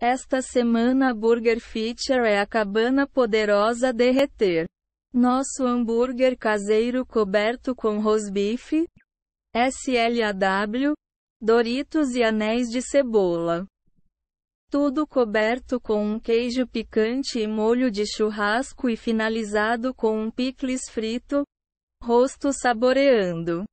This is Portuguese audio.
Esta semana a Burger Feature é a cabana poderosa derreter. Nosso hambúrguer caseiro coberto com rosbife, SLAW, Doritos e anéis de cebola. Tudo coberto com um queijo picante e molho de churrasco e finalizado com um picles frito, rosto saboreando.